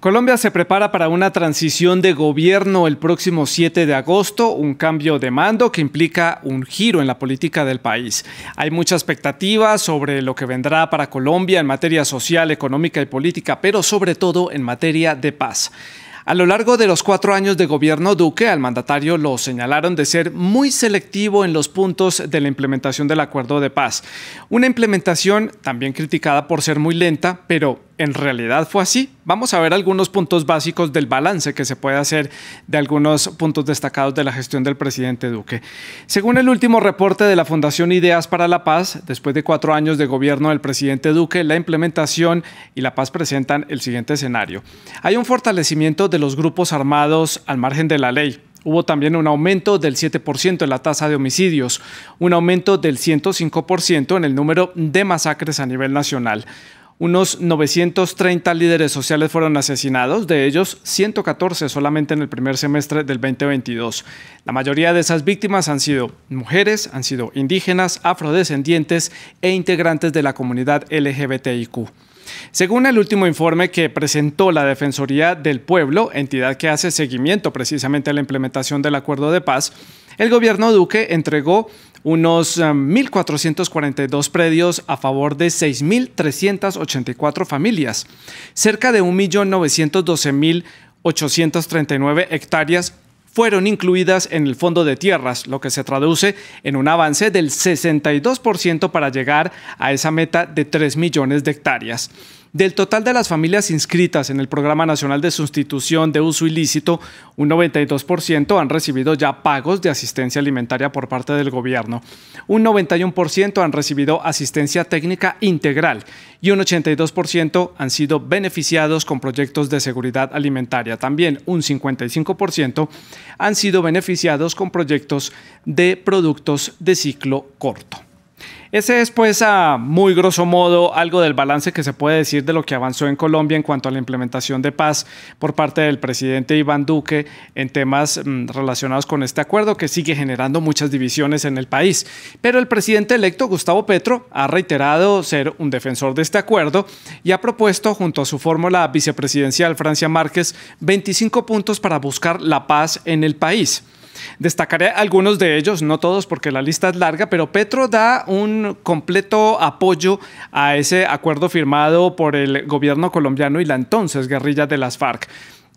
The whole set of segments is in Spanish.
Colombia se prepara para una transición de gobierno el próximo 7 de agosto, un cambio de mando que implica un giro en la política del país. Hay mucha expectativa sobre lo que vendrá para Colombia en materia social, económica y política, pero sobre todo en materia de paz. A lo largo de los cuatro años de gobierno Duque, al mandatario lo señalaron de ser muy selectivo en los puntos de la implementación del acuerdo de paz. Una implementación también criticada por ser muy lenta, pero en realidad fue así. Vamos a ver algunos puntos básicos del balance que se puede hacer de algunos puntos destacados de la gestión del presidente Duque. Según el último reporte de la Fundación Ideas para la Paz, después de cuatro años de gobierno del presidente Duque, la implementación y la paz presentan el siguiente escenario. Hay un fortalecimiento de los grupos armados al margen de la ley, Hubo también un aumento del 7% en la tasa de homicidios, un aumento del 105% en el número de masacres a nivel nacional, unos 930 líderes sociales fueron asesinados, de ellos 114 solamente en el primer semestre del 2022. La mayoría de esas víctimas han sido mujeres, han sido indígenas, afrodescendientes e integrantes de la comunidad LGBTIQ. Según el último informe que presentó la Defensoría del Pueblo, entidad que hace seguimiento precisamente a la implementación del acuerdo de paz, el gobierno Duque entregó unos 1.442 eh, predios a favor de 6.384 familias, cerca de 1.912.839 hectáreas fueron incluidas en el fondo de tierras, lo que se traduce en un avance del 62% para llegar a esa meta de 3 millones de hectáreas. Del total de las familias inscritas en el Programa Nacional de Sustitución de Uso Ilícito, un 92% han recibido ya pagos de asistencia alimentaria por parte del gobierno, un 91% han recibido asistencia técnica integral y un 82% han sido beneficiados con proyectos de seguridad alimentaria. También un 55% han sido beneficiados con proyectos de productos de ciclo corto. Ese es pues a muy grosso modo algo del balance que se puede decir de lo que avanzó en Colombia en cuanto a la implementación de paz por parte del presidente Iván Duque en temas mm, relacionados con este acuerdo que sigue generando muchas divisiones en el país. Pero el presidente electo Gustavo Petro ha reiterado ser un defensor de este acuerdo y ha propuesto junto a su fórmula vicepresidencial Francia Márquez 25 puntos para buscar la paz en el país. Destacaré algunos de ellos, no todos porque la lista es larga, pero Petro da un completo apoyo a ese acuerdo firmado por el gobierno colombiano y la entonces guerrilla de las FARC.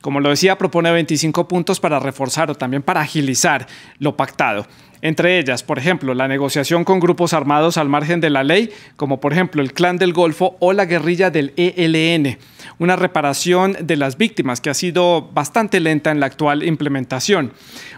Como lo decía, propone 25 puntos para reforzar o también para agilizar lo pactado. Entre ellas, por ejemplo, la negociación con grupos armados al margen de la ley, como por ejemplo el Clan del Golfo o la guerrilla del ELN una reparación de las víctimas que ha sido bastante lenta en la actual implementación,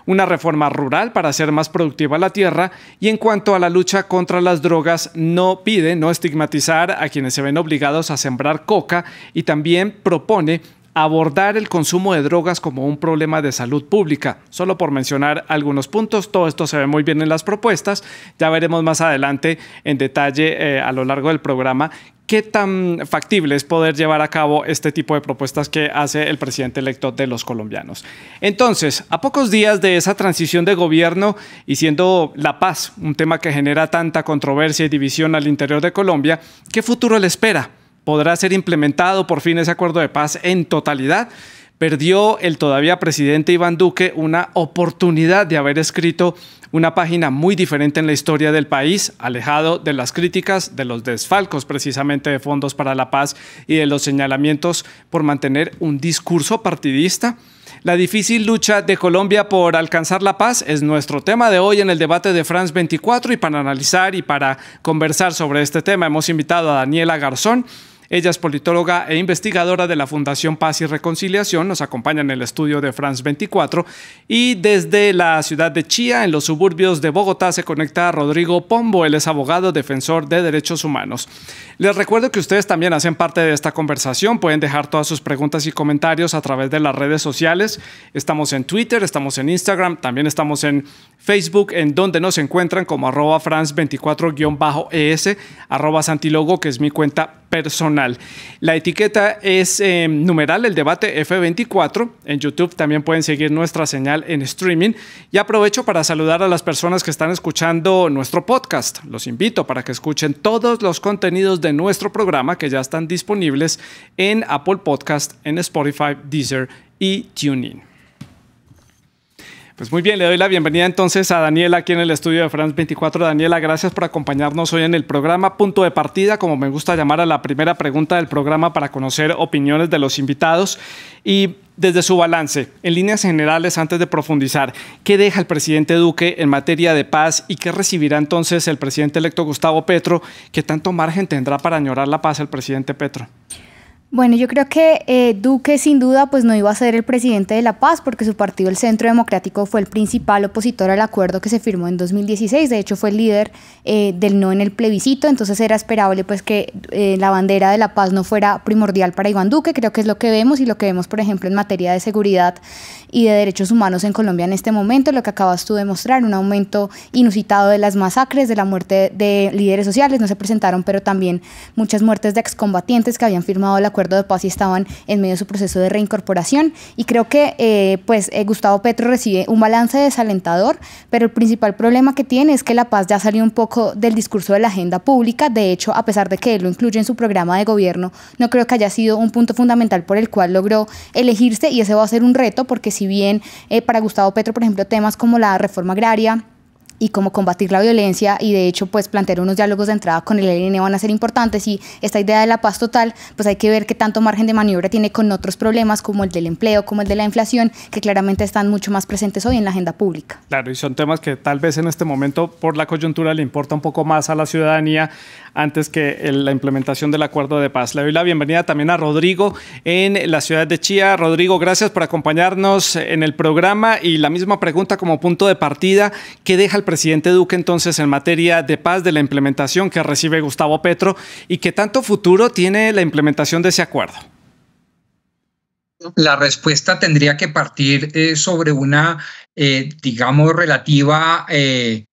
una reforma rural para hacer más productiva la tierra y en cuanto a la lucha contra las drogas, no pide no estigmatizar a quienes se ven obligados a sembrar coca y también propone abordar el consumo de drogas como un problema de salud pública. Solo por mencionar algunos puntos, todo esto se ve muy bien en las propuestas. Ya veremos más adelante en detalle eh, a lo largo del programa ¿Qué tan factible es poder llevar a cabo este tipo de propuestas que hace el presidente electo de los colombianos? Entonces, a pocos días de esa transición de gobierno y siendo la paz un tema que genera tanta controversia y división al interior de Colombia, ¿qué futuro le espera? ¿Podrá ser implementado por fin ese acuerdo de paz en totalidad? perdió el todavía presidente Iván Duque una oportunidad de haber escrito una página muy diferente en la historia del país, alejado de las críticas, de los desfalcos precisamente de fondos para la paz y de los señalamientos por mantener un discurso partidista. La difícil lucha de Colombia por alcanzar la paz es nuestro tema de hoy en el debate de France 24 y para analizar y para conversar sobre este tema hemos invitado a Daniela Garzón, ella es politóloga e investigadora de la Fundación Paz y Reconciliación, nos acompaña en el estudio de France 24 y desde la ciudad de Chía, en los suburbios de Bogotá, se conecta a Rodrigo Pombo, él es abogado defensor de derechos humanos. Les recuerdo que ustedes también hacen parte de esta conversación, pueden dejar todas sus preguntas y comentarios a través de las redes sociales. Estamos en Twitter, estamos en Instagram, también estamos en Facebook, en donde nos encuentran como arroba France24-ES, e arroba Santilogo, que es mi cuenta personal la etiqueta es eh, numeral el debate F24. En YouTube también pueden seguir nuestra señal en streaming. Y aprovecho para saludar a las personas que están escuchando nuestro podcast. Los invito para que escuchen todos los contenidos de nuestro programa que ya están disponibles en Apple Podcast, en Spotify, Deezer y TuneIn. Pues muy bien, le doy la bienvenida entonces a Daniela aquí en el estudio de France 24. Daniela, gracias por acompañarnos hoy en el programa Punto de Partida, como me gusta llamar a la primera pregunta del programa para conocer opiniones de los invitados. Y desde su balance, en líneas generales, antes de profundizar, ¿qué deja el presidente Duque en materia de paz y qué recibirá entonces el presidente electo Gustavo Petro? ¿Qué tanto margen tendrá para añorar la paz el presidente Petro? Bueno, yo creo que eh, Duque sin duda pues no iba a ser el presidente de La Paz porque su partido, el Centro Democrático, fue el principal opositor al acuerdo que se firmó en 2016. De hecho, fue el líder eh, del no en el plebiscito, entonces era esperable pues que eh, la bandera de La Paz no fuera primordial para Iván Duque. Creo que es lo que vemos y lo que vemos, por ejemplo, en materia de seguridad y de derechos humanos en Colombia en este momento, lo que acabas tú de mostrar, un aumento inusitado de las masacres, de la muerte de líderes sociales, no se presentaron, pero también muchas muertes de excombatientes que habían firmado el acuerdo de paz y estaban en medio de su proceso de reincorporación. Y creo que eh, pues eh, Gustavo Petro recibe un balance desalentador, pero el principal problema que tiene es que la paz ya salió un poco del discurso de la agenda pública. De hecho, a pesar de que lo incluye en su programa de gobierno, no creo que haya sido un punto fundamental por el cual logró elegirse y ese va a ser un reto porque si bien eh, para Gustavo Petro, por ejemplo, temas como la reforma agraria, y cómo combatir la violencia y de hecho pues plantear unos diálogos de entrada con el ELN van a ser importantes y esta idea de la paz total pues hay que ver qué tanto margen de maniobra tiene con otros problemas como el del empleo, como el de la inflación que claramente están mucho más presentes hoy en la agenda pública. Claro, y son temas que tal vez en este momento por la coyuntura le importa un poco más a la ciudadanía antes que la implementación del acuerdo de paz. Le doy la bienvenida también a Rodrigo en la ciudad de Chía. Rodrigo, gracias por acompañarnos en el programa y la misma pregunta como punto de partida, ¿qué deja el presidente Duque entonces en materia de paz de la implementación que recibe Gustavo Petro y qué tanto futuro tiene la implementación de ese acuerdo? La respuesta tendría que partir eh, sobre una, eh, digamos, relativa eh,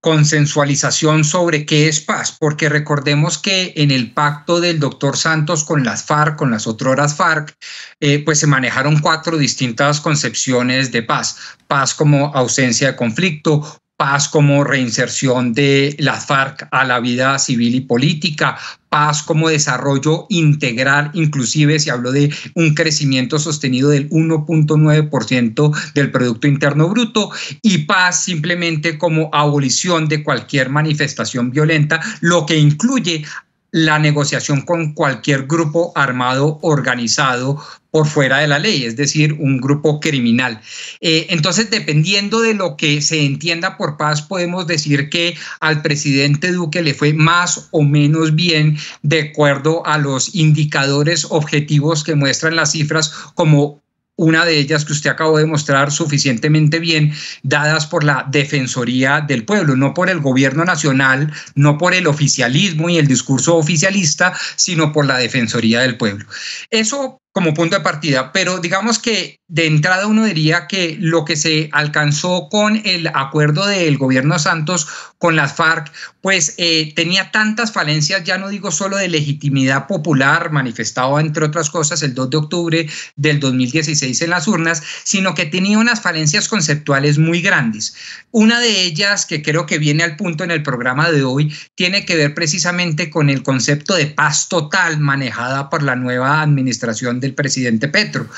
consensualización sobre qué es paz, porque recordemos que en el pacto del doctor Santos con las FARC, con las otroras FARC, eh, pues se manejaron cuatro distintas concepciones de paz. Paz como ausencia de conflicto, paz como reinserción de las FARC a la vida civil y política, paz como desarrollo integral, inclusive se habló de un crecimiento sostenido del 1.9% del Producto Interno Bruto y paz simplemente como abolición de cualquier manifestación violenta, lo que incluye la negociación con cualquier grupo armado organizado por fuera de la ley, es decir, un grupo criminal. Eh, entonces, dependiendo de lo que se entienda por paz, podemos decir que al presidente Duque le fue más o menos bien de acuerdo a los indicadores objetivos que muestran las cifras como una de ellas que usted acabó de mostrar suficientemente bien, dadas por la Defensoría del Pueblo, no por el gobierno nacional, no por el oficialismo y el discurso oficialista, sino por la Defensoría del Pueblo. Eso como punto de partida, pero digamos que de entrada uno diría que lo que se alcanzó con el acuerdo del gobierno Santos con las FARC, pues eh, tenía tantas falencias, ya no digo solo de legitimidad popular, manifestado entre otras cosas el 2 de octubre del 2016 en las urnas, sino que tenía unas falencias conceptuales muy grandes. Una de ellas, que creo que viene al punto en el programa de hoy, tiene que ver precisamente con el concepto de paz total manejada por la nueva administración de presidente Petro.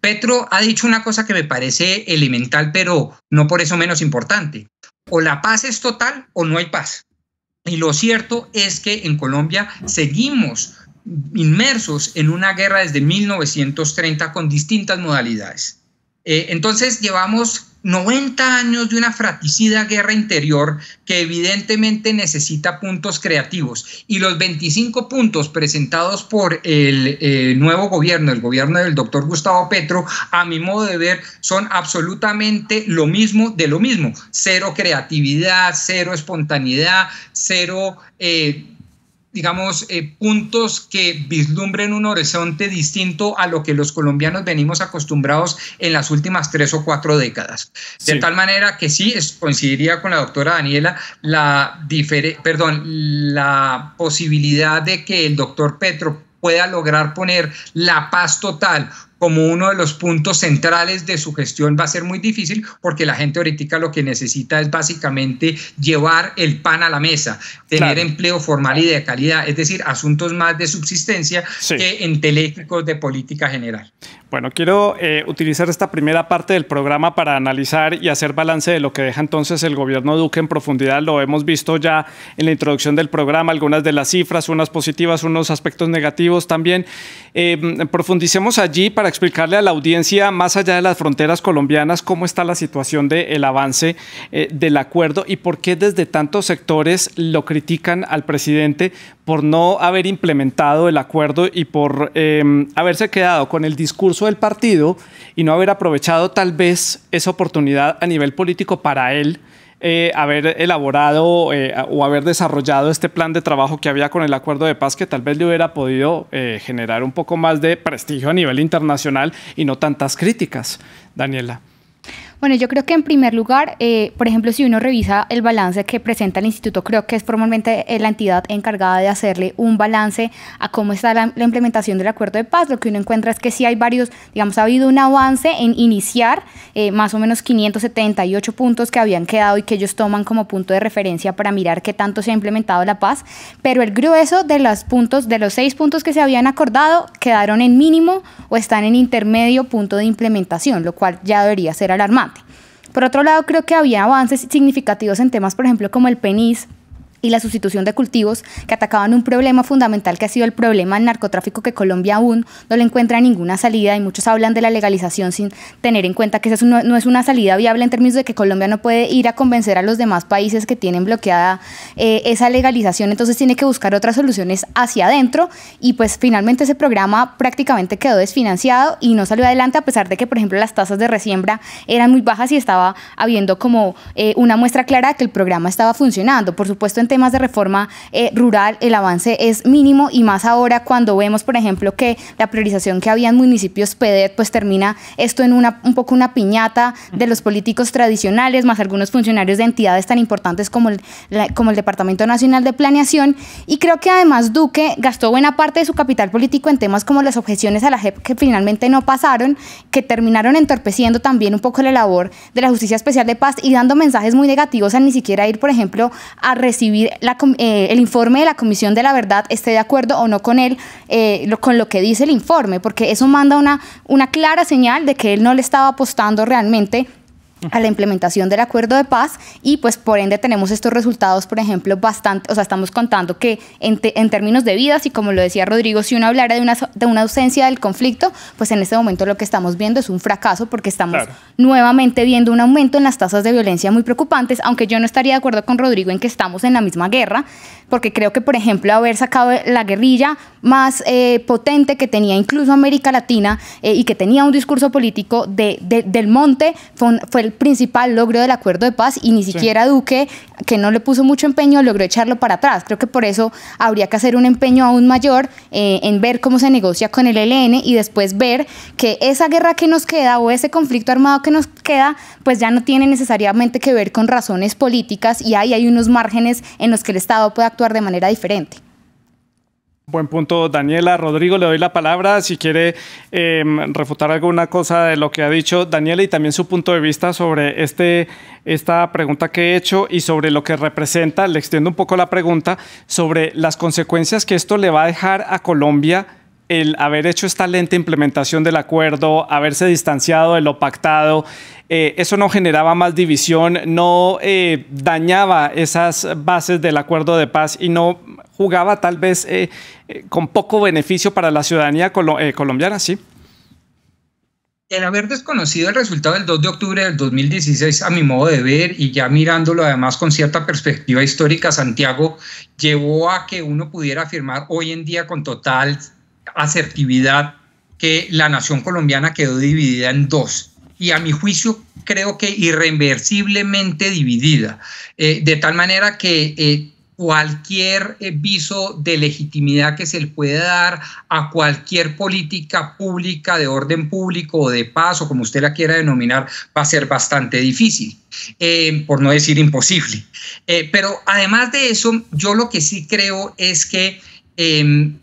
Petro ha dicho una cosa que me parece elemental, pero no por eso menos importante. O la paz es total o no hay paz. Y lo cierto es que en Colombia seguimos inmersos en una guerra desde 1930 con distintas modalidades. Eh, entonces llevamos 90 años de una fratricida guerra interior que evidentemente necesita puntos creativos. Y los 25 puntos presentados por el eh, nuevo gobierno, el gobierno del doctor Gustavo Petro, a mi modo de ver, son absolutamente lo mismo de lo mismo. Cero creatividad, cero espontaneidad, cero... Eh, digamos, eh, puntos que vislumbren un horizonte distinto a lo que los colombianos venimos acostumbrados en las últimas tres o cuatro décadas. De tal manera que sí, coincidiría con la doctora Daniela, la, perdón, la posibilidad de que el doctor Petro pueda lograr poner la paz total como uno de los puntos centrales de su gestión va a ser muy difícil porque la gente ahorita lo que necesita es básicamente llevar el pan a la mesa, tener empleo formal y de calidad, es decir, asuntos más de subsistencia que enteléctricos de política general. Bueno, quiero eh, utilizar esta primera parte del programa para analizar y hacer balance de lo que deja entonces el gobierno Duque en profundidad. Lo hemos visto ya en la introducción del programa, algunas de las cifras, unas positivas, unos aspectos negativos también. Eh, profundicemos allí para explicarle a la audiencia, más allá de las fronteras colombianas, cómo está la situación del avance eh, del acuerdo y por qué desde tantos sectores lo critican al presidente por no haber implementado el acuerdo y por em, haberse quedado con el discurso del partido y no haber aprovechado tal vez esa oportunidad a nivel político para él eh, haber elaborado eh, o haber desarrollado este plan de trabajo que había con el acuerdo de paz que tal vez le hubiera podido eh, generar un poco más de prestigio a nivel internacional y no tantas críticas, Daniela. Bueno, yo creo que en primer lugar, eh, por ejemplo, si uno revisa el balance que presenta el instituto, creo que es formalmente eh, la entidad encargada de hacerle un balance a cómo está la, implementación del acuerdo de paz. Lo que uno encuentra es que sí hay varios, digamos, ha habido un avance en iniciar eh, más o menos 578 puntos que habían quedado y que ellos toman como punto de referencia para mirar qué tanto se ha implementado la paz, pero el grueso de los puntos, de los seis puntos que se habían acordado, quedaron en mínimo o están en intermedio punto de implementación, lo cual ya debería ser alarmante. Por otro lado, creo que había avances significativos en temas, por ejemplo, como el penis, y la sustitución de cultivos que atacaban un problema fundamental que ha sido el problema del narcotráfico que Colombia aún no le encuentra ninguna salida y muchos hablan de la legalización sin tener en cuenta que esa no, es una salida viable en términos de que Colombia no puede ir a convencer a los demás países que tienen bloqueada eh, esa legalización, entonces tiene que buscar otras soluciones hacia adentro y pues finalmente ese programa prácticamente quedó desfinanciado y no salió adelante a pesar de que por ejemplo las tasas de resiembra eran muy bajas y estaba habiendo como eh, una muestra clara de que el programa estaba funcionando, por supuesto temas de reforma eh, rural el avance es mínimo y más ahora cuando vemos, por ejemplo, que la priorización que había en municipios PEDET, pues termina esto en una, un poco una piñata de los políticos tradicionales, más algunos funcionarios de entidades tan importantes como el, como el Departamento Nacional de Planeación. Y creo que además Duque gastó buena parte de su capital político en temas como las objeciones a la JEP que finalmente no pasaron, que terminaron entorpeciendo también un poco la labor de la Justicia Especial de Paz y dando mensajes muy negativos a ni siquiera ir, por ejemplo, a recibir eh, el informe de la Comisión de la Verdad esté de acuerdo o no con él, eh, lo, con lo que dice el informe, porque eso manda una, una clara señal de que él no le estaba apostando realmente a la implementación del acuerdo de paz y pues por ende tenemos estos resultados, por ejemplo, bastante, o sea, estamos contando que en, términos de vidas y como lo decía Rodrigo, si uno hablara de una, de una ausencia del conflicto, pues en este momento lo que estamos viendo es un fracaso porque estamos nuevamente viendo un aumento en las tasas de violencia muy preocupantes, aunque yo no estaría de acuerdo con Rodrigo en que estamos en la misma guerra, porque creo que, por ejemplo, haber sacado la guerrilla más eh, potente que tenía incluso América Latina eh, y que tenía un discurso político de, del monte fue, fue el principal logro del acuerdo de paz y ni siquiera Duque, que no le puso mucho empeño, logró echarlo para atrás. Creo que por eso habría que hacer un empeño aún mayor eh, en ver cómo se negocia con el ELN y después ver que esa guerra que nos queda o ese conflicto armado que nos queda, pues ya no tiene necesariamente que ver con razones políticas y ahí hay unos márgenes en los que el Estado puede actuar de manera diferente. Buen punto, Daniela. Rodrigo, le doy la palabra si quiere em, refutar alguna cosa de lo que ha dicho Daniela y también su punto de vista sobre este, esta pregunta que he hecho y sobre lo que representa, le extiendo un poco la pregunta, sobre las consecuencias que esto le va a dejar a Colombia el haber hecho esta lenta implementación del acuerdo, haberse distanciado de lo pactado, eh, eso no generaba más división, no eh, dañaba esas bases del acuerdo de paz y no jugaba tal vez eh, con poco beneficio para la ciudadanía colombiana, ¿sí? El haber desconocido el resultado del 2 de octubre del 2016, a mi modo de ver, y ya mirándolo además con cierta perspectiva histórica, Santiago, llevó a que uno pudiera afirmar hoy en día con total asertividad que la nación colombiana quedó dividida en dos y a mi juicio creo que irreversiblemente dividida, eh, de tal manera que eh, cualquier eh, viso de legitimidad que se le pueda dar a cualquier política pública de orden público o de paz o como usted la quiera denominar va a ser bastante difícil, por no decir imposible. pero además de eso, yo lo que sí creo es que em,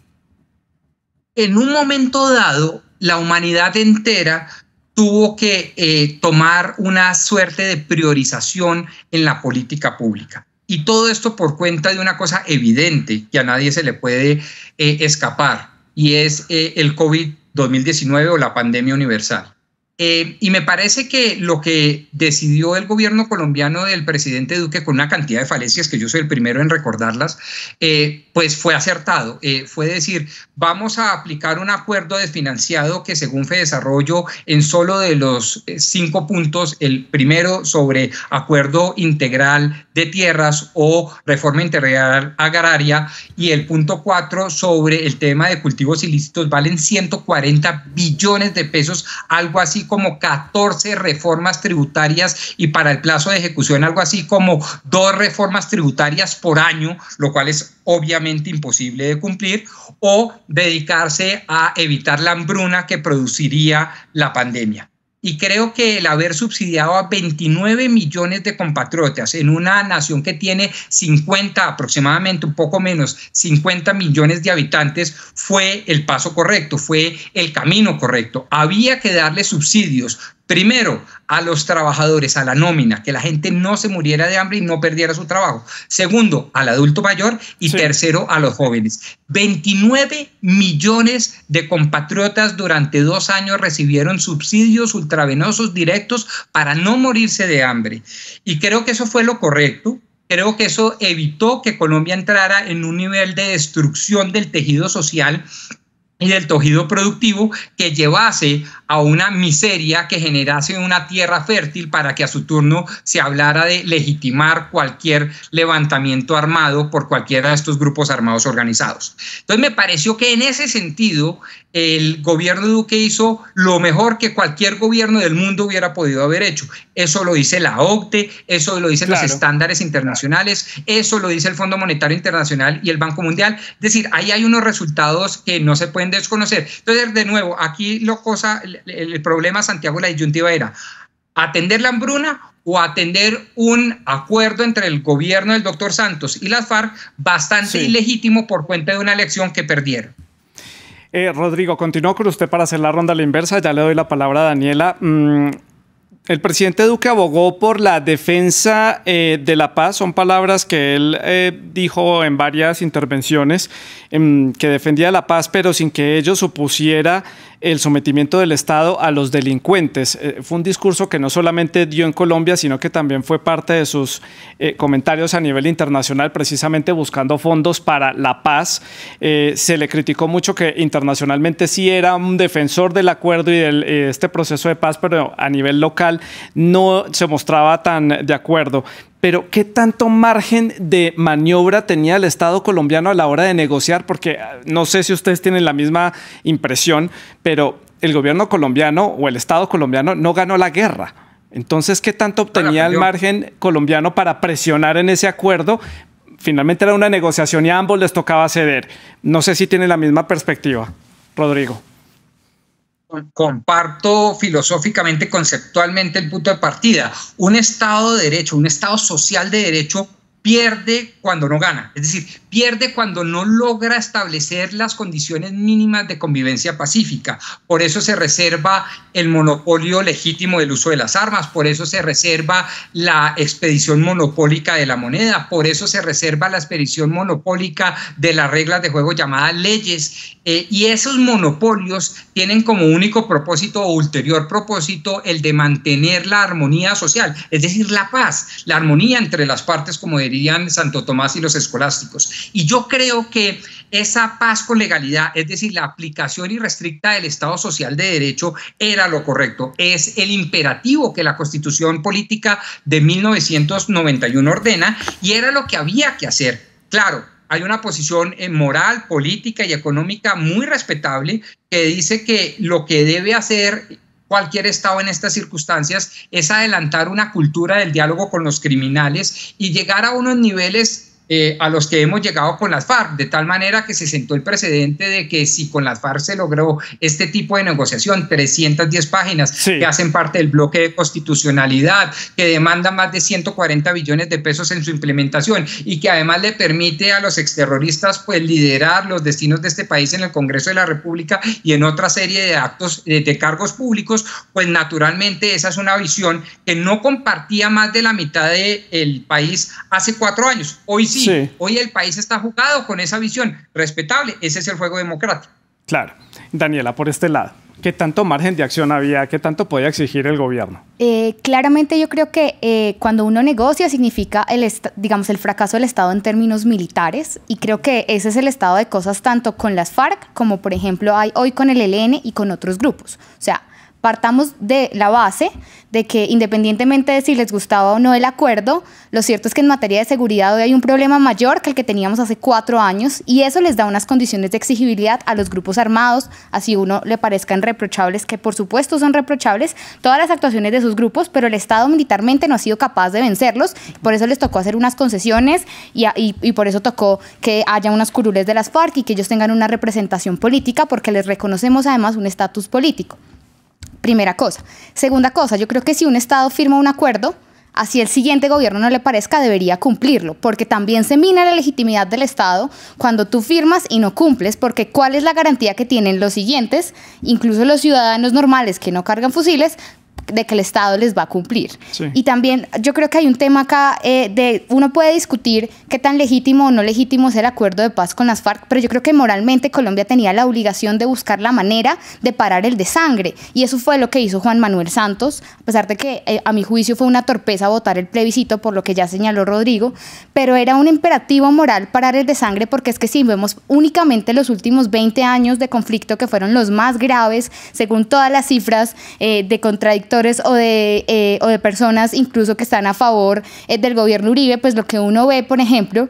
en un momento dado, la humanidad entera tuvo que eh, tomar una suerte de priorización en la política pública. Y todo esto por cuenta de una cosa evidente que a nadie se le puede eh, escapar, y es eh, el covid 2019 o la pandemia universal. Eh, y me parece que lo que decidió el gobierno colombiano del presidente Duque con una cantidad de falencias, que yo soy el primero en recordarlas, eh, pues fue acertado. Eh, fue decir, vamos a aplicar un acuerdo desfinanciado que según Desarrollo en solo de los cinco puntos, el primero sobre acuerdo integral de tierras o reforma integral agraria y el punto cuatro sobre el tema de cultivos ilícitos, valen 140 billones de pesos, algo así como 14 reformas tributarias y para el plazo de ejecución algo así como dos reformas tributarias por año, lo cual es obviamente imposible de cumplir, o dedicarse a evitar la hambruna que produciría la pandemia y creo que el haber subsidiado a 29 millones de compatriotas en una nación que tiene 50 aproximadamente, un poco menos, 50 millones de habitantes, fue el paso correcto, fue el camino correcto. Había que darle subsidios Primero, a los trabajadores, a la nómina, que la gente no se muriera de hambre y no perdiera su trabajo. Segundo, al adulto mayor. Y tercero, a los jóvenes. 29 millones de compatriotas durante dos años recibieron subsidios ultravenosos directos para no morirse de hambre. Y creo que eso fue lo correcto. Creo que eso evitó que Colombia entrara en un nivel de destrucción del tejido social y del tejido productivo que llevase a una miseria que generase una tierra fértil para que a su turno se hablara de legitimar cualquier levantamiento armado por cualquiera de estos grupos armados organizados. Entonces me pareció que en ese sentido el gobierno Duque hizo lo mejor que cualquier gobierno del mundo hubiera podido haber hecho. Eso lo dice la OCTE, eso lo dicen los estándares internacionales, eso lo dice el Fondo Monetario Internacional y el Banco Mundial. Es decir, ahí hay unos resultados que no se pueden desconocer. Entonces, de nuevo, aquí lo cosa, el, problema Santiago, la disyuntiva era atender la hambruna o atender un acuerdo entre el gobierno del doctor Santos y las FARC bastante ilegítimo por cuenta de una elección que perdieron. Eh, Rodrigo, continúo con usted para hacer la ronda a la inversa. Ya le doy la palabra a Daniela. Mm, el presidente Duque abogó por la defensa eh, de la paz. Son palabras que él eh, dijo en varias intervenciones, em, que defendía la paz, pero sin que ello supusiera el sometimiento del Estado a los delincuentes. Eh, fue un discurso que no solamente dio en Colombia, sino que también fue parte de sus eh, comentarios a nivel internacional, precisamente buscando fondos para la paz. Eh, se le criticó mucho que internacionalmente sí era un defensor del acuerdo y de este proceso de paz, pero a nivel local no se mostraba tan de acuerdo pero ¿qué tanto margen de maniobra tenía el Estado colombiano a la hora de negociar? Porque ah, no sé si ustedes tienen la misma impresión, pero el gobierno colombiano o el Estado colombiano no ganó la guerra. Entonces, ¿qué tanto obtenía el margen colombiano para presionar en ese acuerdo? Finalmente era una negociación y a ambos les tocaba ceder. No sé si tienen la misma perspectiva, Rodrigo comparto filosóficamente, conceptualmente el punto de partida. Un Estado de Derecho, un Estado social de Derecho pierde cuando no gana. Es decir, pierde cuando no logra establecer las condiciones mínimas de convivencia pacífica. Por eso se reserva el monopolio legítimo del uso de las armas, por eso se reserva la expedición monopólica de la moneda, por eso se reserva la expedición monopólica de las reglas de juego llamadas leyes. Eh, y esos monopolios tienen como único propósito o ulterior propósito el de mantener la armonía social, es decir, la paz, la armonía entre las partes, como dirían Santo Tomás y los escolásticos. Y yo creo que esa paz con legalidad, es decir, la aplicación irrestricta del Estado Social de Derecho, era lo correcto. Es el imperativo que la Constitución Política de 1991 ordena y era lo que había que hacer. Claro, hay una posición eh, moral, política y económica muy respetable que dice que lo que debe hacer cualquier Estado en estas circunstancias es adelantar una cultura del diálogo con los criminales y llegar a unos niveles eh, a los que hemos llegado con las FARC, de tal manera que se sentó el precedente de que si con las FARC se logró este tipo de negociación, 310 páginas que hacen parte del bloque de constitucionalidad, que demanda más de 140 billones de pesos en su implementación y que además le permite a los exterroristas pues liderar los destinos de este país en el Congreso de la República y en otra serie de actos eh, de, cargos públicos, pues naturalmente esa es una visión que no compartía más de la mitad del el país hace cuatro años. Hoy sí, hoy el país está jugado con esa visión respetable, ese es el juego democrático. Claro. Daniela, por este lado. ¿Qué tanto margen de acción había? ¿Qué tanto podía exigir el gobierno? Eh, claramente yo creo que eh, cuando uno negocia significa el digamos el fracaso del Estado en términos militares y creo que ese es el estado de cosas tanto con las FARC como por ejemplo hay hoy con el ELN y con otros grupos. O sea, partamos de la base de que independientemente de si les gustaba o no el acuerdo, lo cierto es que en materia de seguridad hoy hay un problema mayor que el que teníamos hace cuatro años y eso les da unas condiciones de exigibilidad a los grupos armados, así uno le parezcan reprochables, que por supuesto son reprochables todas las actuaciones de sus grupos, pero el Estado militarmente no ha sido capaz de vencerlos, por eso les tocó hacer unas concesiones y, y por eso tocó que haya unas curules de las FARC y que ellos tengan una representación política porque les reconocemos además un estatus político. Primera cosa. Segunda cosa, yo creo que si un Estado firma un acuerdo, así el siguiente gobierno no le parezca, debería cumplirlo, porque también se mina la legitimidad del Estado cuando tú firmas y no cumples, porque ¿cuál es la garantía que tienen los siguientes, incluso los ciudadanos normales que no cargan fusiles, de que el Estado les va a cumplir. Y también yo creo que hay un tema acá eh, de uno puede discutir qué tan legítimo o no legítimo es el acuerdo de paz con las FARC, pero yo creo que moralmente Colombia tenía la obligación de buscar la manera de parar el de sangre Y eso fue lo que hizo Juan Manuel Santos, a pesar de que eh, a mi juicio fue una torpeza votar el plebiscito, por lo que ya señaló Rodrigo, pero era un imperativo moral parar el de sangre porque es que si vemos únicamente los últimos 20 años de conflicto que fueron los más graves, según todas las cifras eh, de contradictorios, o de, eh, o de personas incluso que están a favor eh, del gobierno Uribe, pues lo que uno ve, por ejemplo,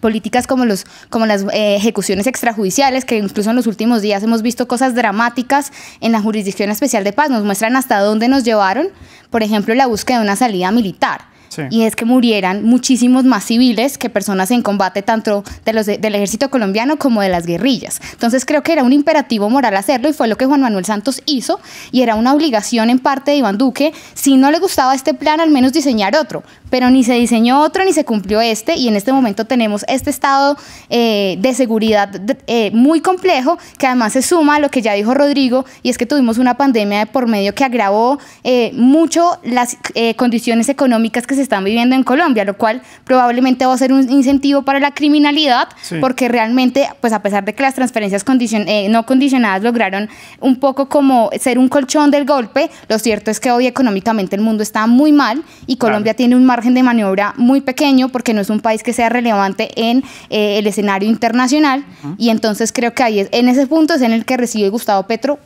políticas como, los, como las eh, ejecuciones extrajudiciales, que incluso en los últimos días hemos visto cosas dramáticas en la Jurisdicción Especial de Paz, nos muestran hasta dónde nos llevaron, por ejemplo, la búsqueda de una salida militar y es que murieran muchísimos más civiles que personas en combate tanto de los del ejército colombiano como de las guerrillas. Entonces creo que era un imperativo moral hacerlo y fue lo que Juan Manuel Santos hizo y era una obligación en parte de Iván Duque, si no le gustaba este plan al menos diseñar otro, pero ni se diseñó otro ni se cumplió este y en este momento tenemos este estado eh, de seguridad eh, muy complejo que además se suma a lo que ya dijo Rodrigo y es que tuvimos una pandemia de por medio que agravó eh, mucho las condiciones económicas que se se están viviendo en Colombia, lo cual probablemente va a ser un incentivo para la criminalidad, porque realmente, pues a pesar de que las transferencias eh, no condicionadas lograron un poco como ser un colchón del golpe, lo cierto es que hoy económicamente el mundo está muy mal y Colombia tiene un margen de maniobra muy pequeño porque no es un país que sea relevante en eh, el escenario internacional y entonces creo que ahí es, en ese punto es en el que recibe Gustavo Petro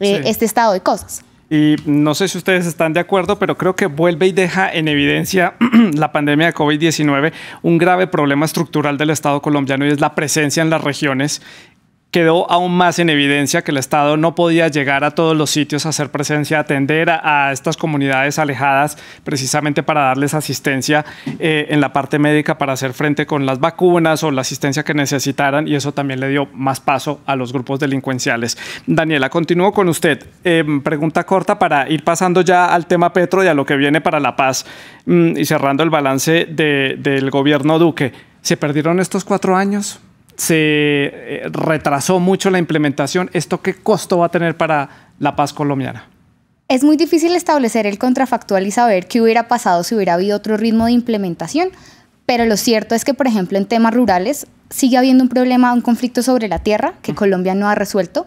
eh, este estado de cosas. Y no sé si ustedes están de acuerdo, pero creo que vuelve y deja en evidencia la pandemia de COVID-19 un grave problema estructural del Estado colombiano y es la presencia en las regiones quedó aún más en evidencia que el Estado no podía llegar a todos los sitios a hacer presencia, atender a, estas comunidades alejadas, precisamente para darles asistencia eh, en la parte médica para hacer frente con las vacunas o la asistencia que necesitaran, y eso también le dio más paso a los grupos delincuenciales. Daniela, continúo con usted. Em, pregunta corta para ir pasando ya al tema Petro y a lo que viene para la paz mm, y cerrando el balance de, del gobierno Duque. ¿Se perdieron estos cuatro años? se eh, retrasó mucho la implementación. ¿Esto qué costo va a tener para la paz colombiana? Es muy difícil establecer el contrafactual y saber qué hubiera pasado si hubiera habido otro ritmo de implementación, pero lo cierto es que, por ejemplo, en temas rurales sigue habiendo un problema, un conflicto sobre la tierra que Colombia no ha resuelto.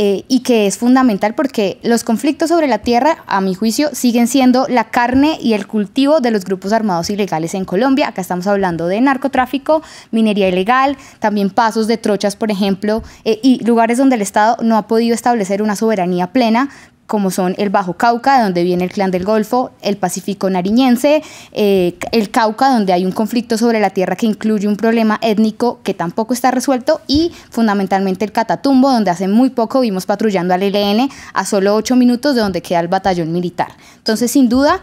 Eh, y que es fundamental porque los conflictos sobre la tierra, a mi juicio, siguen siendo la carne y el cultivo de los grupos armados ilegales en Colombia. Acá estamos hablando de narcotráfico, minería ilegal, también pasos de trochas, por ejemplo, eh, y lugares donde el Estado no ha podido establecer una soberanía plena como son el Bajo Cauca, donde viene el Clan del Golfo, el Pacífico Nariñense, eh, el Cauca, donde hay un conflicto sobre la tierra que incluye un problema étnico que tampoco está resuelto, y fundamentalmente el Catatumbo, donde hace muy poco vimos patrullando al ELN a solo ocho minutos de donde queda el batallón militar. Entonces, sin duda,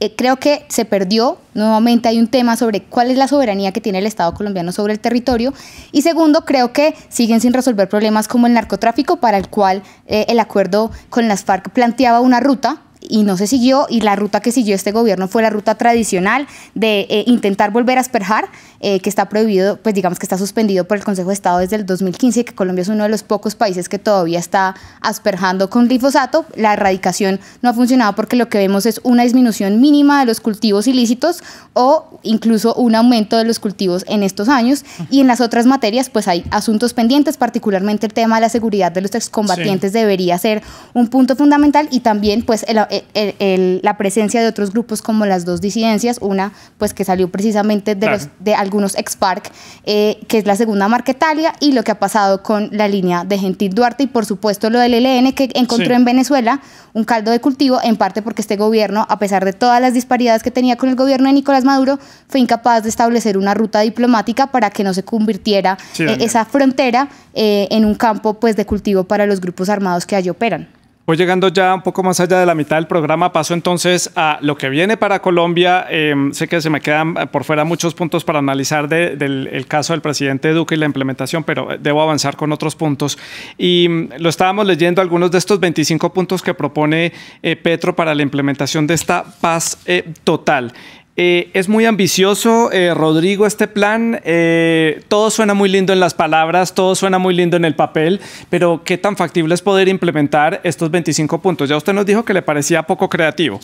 eh, creo que se perdió. Nuevamente hay un tema sobre cuál es la soberanía que tiene el Estado colombiano sobre el territorio. Y segundo, creo que siguen sin resolver problemas como el narcotráfico, para el cual eh, el acuerdo con las FARC planteaba una ruta y no se siguió y la ruta que siguió este gobierno fue la ruta tradicional de eh, intentar volver a asperjar, eh, que está prohibido, pues digamos que está suspendido por el Consejo de Estado desde el 2015 que Colombia es uno de los pocos países que todavía está asperjando con glifosato. La erradicación no ha funcionado porque lo que vemos es una disminución mínima de los cultivos ilícitos o incluso un aumento de los cultivos en estos años y en las otras materias pues hay asuntos pendientes, particularmente el tema de la seguridad de los excombatientes debería ser un punto fundamental y también pues el, eh, la presencia de otros grupos como las dos disidencias, una pues que salió precisamente de, los, de algunos ex eh, que es la segunda marca y lo que ha pasado con la línea de Gentil Duarte y por supuesto lo del ELN que encontró en Venezuela un caldo de cultivo, en parte porque este gobierno, a pesar de todas las disparidades que tenía con el gobierno de Nicolás Maduro, fue incapaz de establecer una ruta diplomática para que no se convirtiera eh, esa frontera en un campo pues de cultivo para los grupos armados que allí operan. Voy llegando ya un poco más allá de la mitad del programa, paso entonces a lo que viene para Colombia. Em, sé que se me quedan eh, por fuera muchos puntos para analizar del caso del presidente Duque y la implementación, pero eh, debo avanzar con otros puntos. Y mm, lo estábamos leyendo, algunos de estos 25 puntos que propone eh, Petro para la implementación de esta paz total. Eh, es muy ambicioso, eh, Rodrigo, este plan. Eh, todo suena muy lindo en las palabras, todo suena muy lindo en el papel, pero ¿qué tan factible es poder implementar estos 25 puntos? Ya usted nos dijo que le parecía poco creativo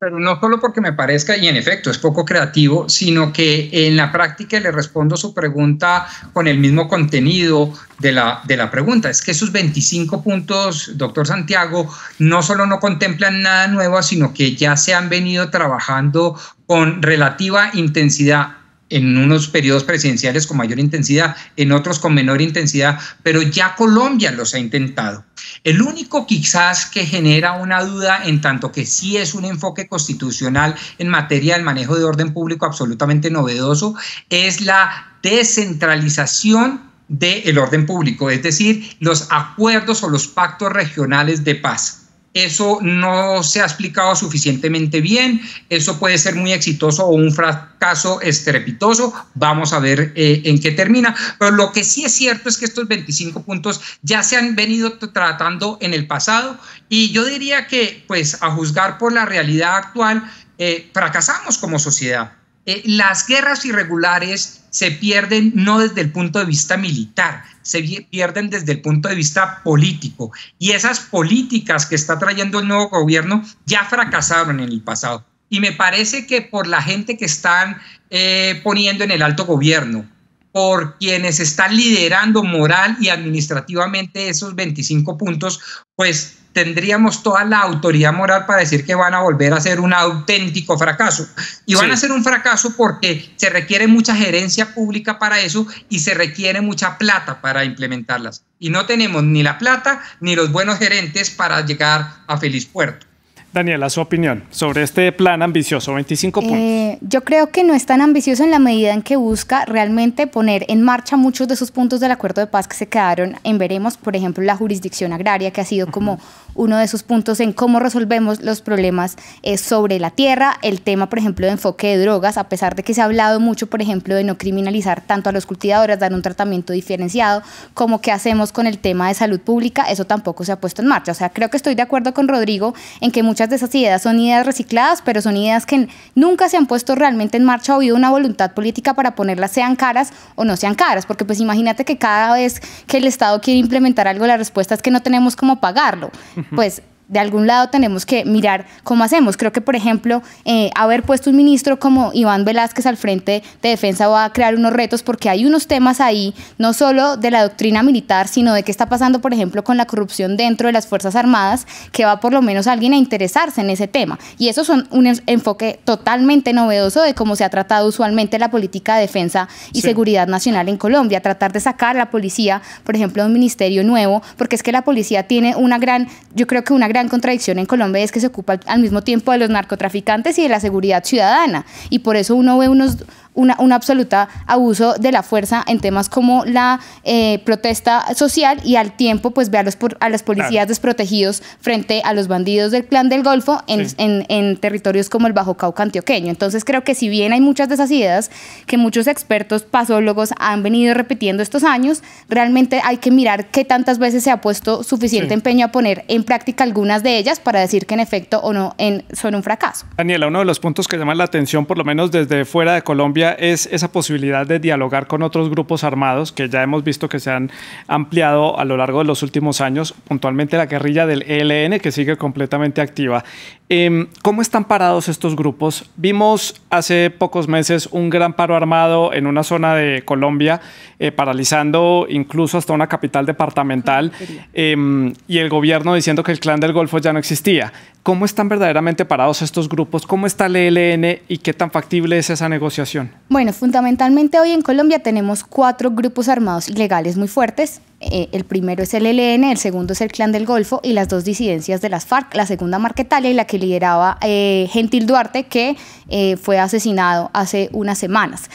pero no solo porque me parezca, y en efecto es poco creativo, sino que en la práctica le respondo su pregunta con el mismo contenido de la, de la pregunta. Es que esos 25 puntos, doctor Santiago, no solo no contemplan nada nuevo, sino que ya se han venido trabajando con relativa intensidad en unos periodos presidenciales con mayor intensidad, en otros con menor intensidad, pero ya Colombia los ha intentado. El único quizás que genera una duda en tanto que sí es un enfoque constitucional en materia del manejo de orden público absolutamente novedoso es la descentralización del orden público, es decir, los acuerdos o los pactos regionales de paz eso no se ha explicado suficientemente bien, eso puede ser muy exitoso o un fracaso estrepitoso, vamos a ver eh, en qué termina, pero lo que sí es cierto es que estos 25 puntos ya se han venido tratando en el pasado y yo diría que pues a juzgar por la realidad actual, eh, fracasamos como sociedad. Eh, las guerras irregulares se pierden no desde el punto de vista militar, se pierden desde el punto de vista político. Y esas políticas que está trayendo el nuevo gobierno ya fracasaron en el pasado. Y me parece que por la gente que están eh, poniendo en el alto gobierno, por quienes están liderando moral y administrativamente esos 25 puntos, pues tendríamos toda la autoridad moral para decir que van a volver a ser un auténtico fracaso. Y van a ser un fracaso porque se requiere mucha gerencia pública para eso y se requiere mucha plata para implementarlas. Y no tenemos ni la plata ni los buenos gerentes para llegar a feliz puerto. Daniela, su opinión sobre este plan ambicioso, 25 eh, puntos. yo creo que no es tan ambicioso en la medida en que busca realmente poner en marcha muchos de esos puntos del acuerdo de paz que se quedaron en veremos, por ejemplo, la jurisdicción agraria, que ha sido como uno de esos puntos en cómo resolvemos los problemas eh, sobre la tierra, el tema, por ejemplo, de enfoque de drogas, a pesar de que se ha hablado mucho, por ejemplo, de no criminalizar tanto a los cultivadores, dar un tratamiento diferenciado, como qué hacemos con el tema de salud pública, eso tampoco se ha puesto en marcha. O sea, creo que estoy de acuerdo con Rodrigo en que muchas muchas de esas ideas son ideas recicladas, pero son ideas que nunca se han puesto realmente en marcha o habido una voluntad política para ponerlas, sean caras o no sean caras, porque pues imagínate que cada vez que el Estado quiere implementar algo, la respuesta es que no tenemos cómo pagarlo. Pues de algún lado tenemos que mirar cómo hacemos. Creo que, por ejemplo, eh, haber puesto un ministro como Iván Velázquez al frente de defensa va a crear unos retos porque hay unos temas ahí, no solo de la doctrina militar, sino de qué está pasando, por ejemplo, con la corrupción dentro de las Fuerzas Armadas, que va por lo menos alguien a interesarse en ese tema. Y eso son un enfoque totalmente novedoso de cómo se ha tratado usualmente la política de defensa y seguridad nacional en Colombia, tratar de sacar a la policía, por ejemplo, un ministerio nuevo, porque es que la policía tiene una gran, yo creo que una gran gran contradicción en Colombia es que se ocupa al mismo tiempo de los narcotraficantes y de la seguridad ciudadana. Y por eso uno ve unos, una, un absoluto abuso de la fuerza en temas como la eh, protesta social y al tiempo pues ve a los, a los policías desprotegidos frente a los bandidos del clan del Golfo en, en, territorios como el Bajo Cauca antioqueño. Entonces creo que si bien hay muchas de esas ideas que muchos expertos pasólogos han venido repitiendo estos años, realmente hay que mirar qué tantas veces se ha puesto suficiente empeño a poner en práctica algunas de ellas para decir que en efecto o no en, son un fracaso. Daniela, uno de los puntos que llama la atención, por lo menos desde fuera de Colombia, es esa posibilidad de dialogar con otros grupos armados que ya hemos visto que se han ampliado a lo largo de los últimos años, puntualmente la guerrilla del ELN que sigue completamente activa. Em, ¿Cómo están parados estos grupos? Vimos hace pocos meses un gran paro armado en una zona de Colombia, eh, paralizando incluso hasta una capital departamental em, y el gobierno diciendo que el clan del Golfo ya no existía. ¿Cómo están verdaderamente parados estos grupos? ¿Cómo está el ELN y qué tan factible es esa negociación? Bueno, fundamentalmente hoy en Colombia tenemos cuatro grupos armados ilegales muy fuertes eh, el primero es el ELN, el segundo es el Clan del Golfo y las dos disidencias de las FARC, la segunda Marquetalia y la que lideraba eh, Gentil Duarte, que eh, fue asesinado hace unas semanas.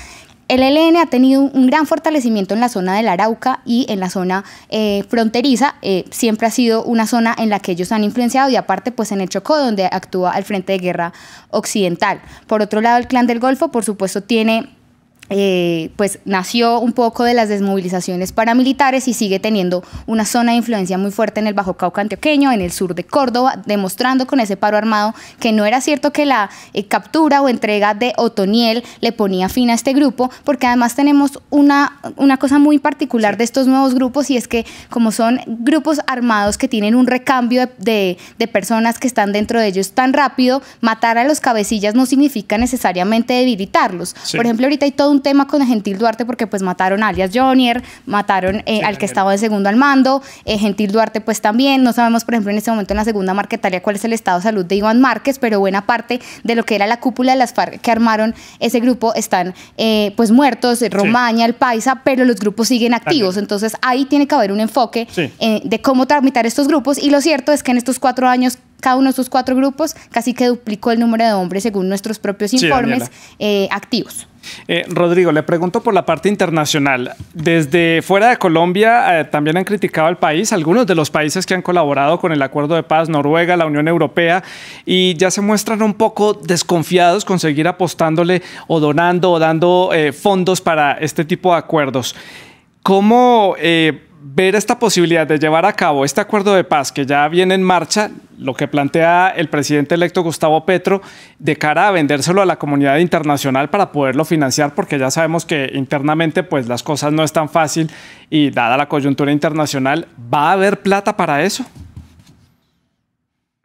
El ELN ha tenido un gran fortalecimiento en la zona del Arauca y en la zona fronteriza. siempre ha sido una zona en la que ellos han influenciado y aparte pues en el Chocó donde actúa el Frente de Guerra Occidental. Por otro lado, el Clan del Golfo por supuesto tiene eh, pues nació un poco de las desmovilizaciones paramilitares y sigue teniendo una zona de influencia muy fuerte en el Bajo Cauca antioqueño, en el sur de Córdoba, demostrando con ese paro armado que no era cierto que la eh, captura o entrega de Otoniel le ponía fin a este grupo, porque además tenemos una, una cosa muy particular de estos nuevos grupos y es que como son grupos armados que tienen un recambio de, personas que están dentro de ellos tan rápido, matar a los cabecillas no significa necesariamente debilitarlos. Por ejemplo, ahorita hay todo un tema con Gentil Duarte porque pues mataron alias Jonier, mataron eh, al que estaba de segundo al mando, eh, Gentil Duarte pues también, no sabemos por ejemplo en este momento en la segunda marquetaria cuál es el estado de salud de Iván Márquez, pero buena parte de lo que era la cúpula de las FARC que armaron ese grupo están eh, pues muertos, Romaña, el Paisa, pero los grupos siguen activos, entonces ahí tiene que haber un enfoque de cómo tramitar estos grupos y lo cierto es que en estos cuatro años cada uno de sus cuatro grupos casi que duplicó el número de hombres según nuestros propios informes eh, activos. Eh, Rodrigo, le pregunto por la parte internacional. Desde fuera de Colombia eh, también han criticado al país algunos de los países que han colaborado con el acuerdo de paz, Noruega, la Unión Europea, y ya se muestran un poco desconfiados con seguir apostándole o donando o dando fondos para este tipo de acuerdos. ¿Cómo ver esta posibilidad de llevar a cabo este acuerdo de paz que ya viene en marcha, lo que plantea el presidente electo Gustavo Petro, de cara a vendérselo a la comunidad internacional para poderlo financiar, porque ya sabemos que internamente pues las cosas no están tan fácil y dada la coyuntura internacional, ¿va a haber plata para eso?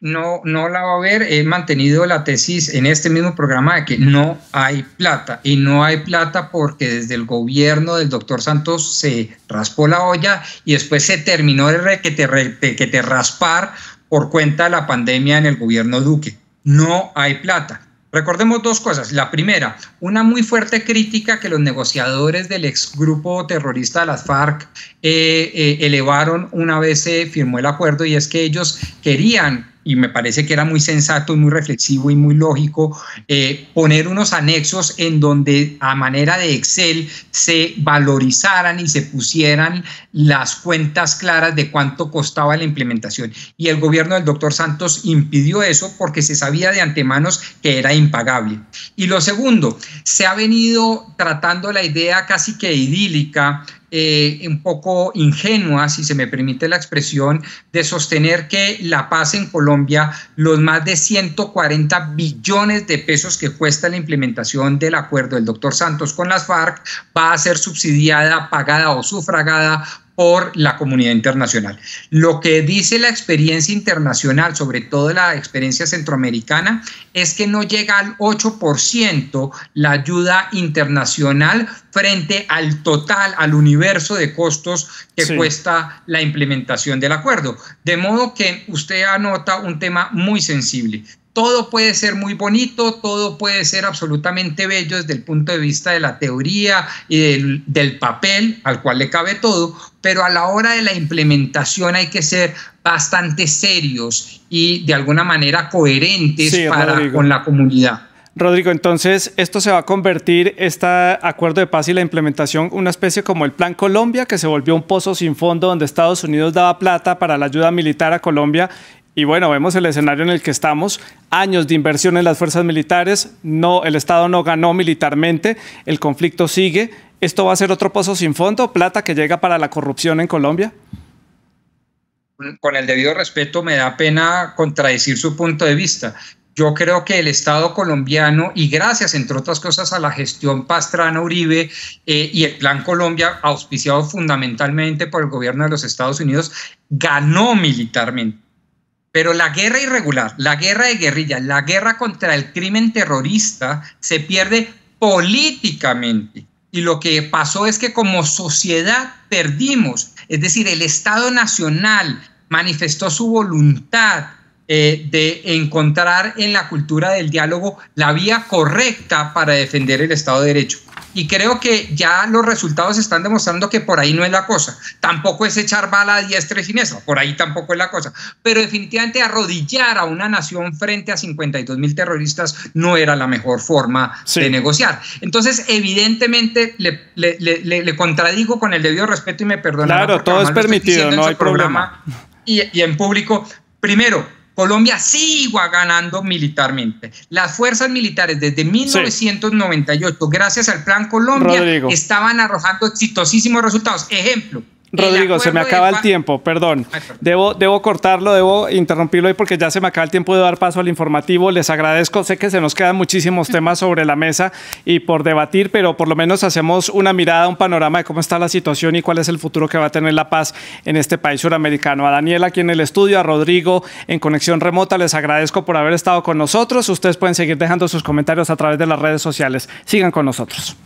no, no la va a ver. He mantenido la tesis en este mismo programa de que no hay plata. Y no hay plata porque desde el gobierno del doctor Santos se raspó la olla y después se terminó de que te, que te raspar por cuenta de la pandemia en el gobierno Duque. No hay plata. Recordemos dos cosas. La primera, una muy fuerte crítica que los negociadores del exgrupo terrorista de las FARC eh, eh, elevaron una vez se firmó el acuerdo y es que ellos querían y me parece que era muy sensato y muy reflexivo y muy lógico eh, poner unos anexos en donde a manera de Excel se valorizaran y se pusieran las cuentas claras de cuánto costaba la implementación. Y el gobierno del doctor Santos impidió eso porque se sabía de antemano que era impagable. Y lo segundo, se ha venido tratando la idea casi que idílica eh, un poco ingenua, si se me permite la expresión, de sostener que la paz en Colombia, los más de 140 billones de pesos que cuesta la implementación del acuerdo del doctor Santos con las FARC, va a ser subsidiada, pagada o sufragada por la comunidad internacional. Lo que dice la experiencia internacional, sobre todo la experiencia centroamericana, es que no llega al 8% la ayuda internacional frente al total, al universo de costos que cuesta la implementación del acuerdo. De modo que usted anota un tema muy sensible todo puede ser muy bonito, todo puede ser absolutamente bello desde el punto de vista de la teoría y del, papel al cual le cabe todo, pero a la hora de la implementación hay que ser bastante serios y de alguna manera coherentes para, con la comunidad. Rodrigo, entonces esto se va a convertir, este acuerdo de paz y la implementación, una especie como el Plan Colombia, que se volvió un pozo sin fondo donde Estados Unidos daba plata para la ayuda militar a Colombia y bueno, vemos el escenario en el que estamos, años de inversión en las fuerzas militares, no, el Estado no ganó militarmente, el conflicto sigue, ¿esto va a ser otro pozo sin fondo, plata que llega para la corrupción en Colombia? Con el debido respeto me da pena contradecir su punto de vista. Yo creo que el Estado colombiano, y gracias, entre otras cosas, a la gestión Pastrana Uribe eh, y el Plan Colombia, auspiciado fundamentalmente por el gobierno de los Estados Unidos, ganó militarmente pero la guerra irregular, la guerra de guerrillas, la guerra contra el crimen terrorista se pierde políticamente. Y lo que pasó es que como sociedad perdimos, es decir, el Estado Nacional manifestó su voluntad eh, de encontrar en la cultura del diálogo la vía correcta para defender el Estado de Derecho y creo que ya los resultados están demostrando que por ahí no es la cosa. Tampoco es echar bala a diestra y siniestra, por ahí tampoco es la cosa. Pero definitivamente arrodillar a una nación frente a 52 mil terroristas no era la mejor forma de negociar. Entonces, evidentemente, le, le, contradigo con el debido respeto y me perdono Claro, todo es permitido, no hay problema. y en público, primero, Colombia sigue ganando militarmente. Las fuerzas militares desde 1998, gracias al Plan Colombia, estaban arrojando exitosísimos resultados. Ejemplo, Rodrigo, se me acaba el tiempo, perdón. Debo, debo cortarlo, debo interrumpirlo ahí porque ya se me acaba el tiempo de dar paso al informativo. Les agradezco, sé que se nos quedan muchísimos mm. temas sobre la mesa y por debatir, pero por lo menos hacemos una mirada, un panorama de cómo está la situación y cuál es el futuro que va a tener la paz en este país suramericano. A Daniel aquí en el estudio, a Rodrigo en conexión remota, les agradezco por haber estado con nosotros. Ustedes pueden seguir dejando sus comentarios a través de las redes sociales. Sigan con nosotros.